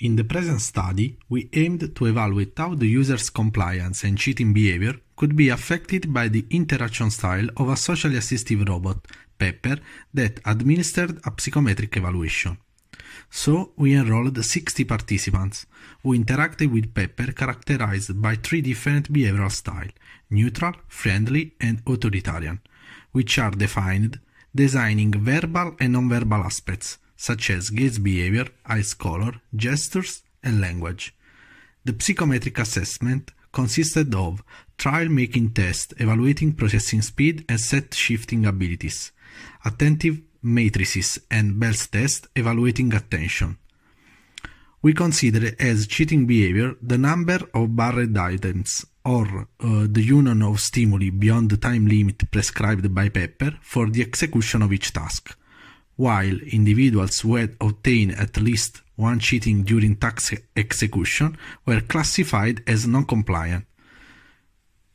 In the present study, we aimed to evaluate how the user's compliance and cheating behavior could be affected by the interaction style of a socially assistive robot, Pepper, that administered a psychometric evaluation. So, we enrolled 60 participants who interacted with Pepper characterized by three different behavioral styles neutral, friendly, and authoritarian, which are defined designing verbal and nonverbal aspects such as gaze behavior, eyes color, gestures, and language. The psychometric assessment consisted of trial making tests evaluating processing speed and set shifting abilities, attentive matrices and Bell's test evaluating attention. We consider as cheating behavior the number of barred items or uh, the union of stimuli beyond the time limit prescribed by Pepper for the execution of each task while individuals who had obtained at least one cheating during tax execution were classified as non-compliant.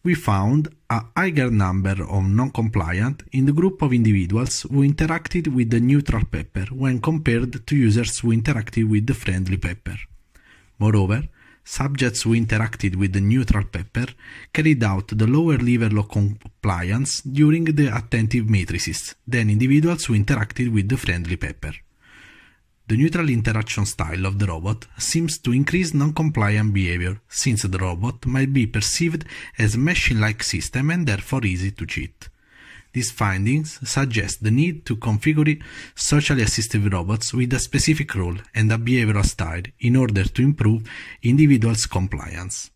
We found a higher number of non-compliant in the group of individuals who interacted with the neutral pepper when compared to users who interacted with the friendly pepper. Moreover, subjects who interacted with the neutral pepper carried out the lower level compliance during the attentive matrices than individuals who interacted with the friendly pepper. The neutral interaction style of the robot seems to increase non-compliant behavior, since the robot might be perceived as a machine-like system and therefore easy to cheat. These findings suggest the need to configure socially assistive robots with a specific role and a behavioral style in order to improve individuals' compliance.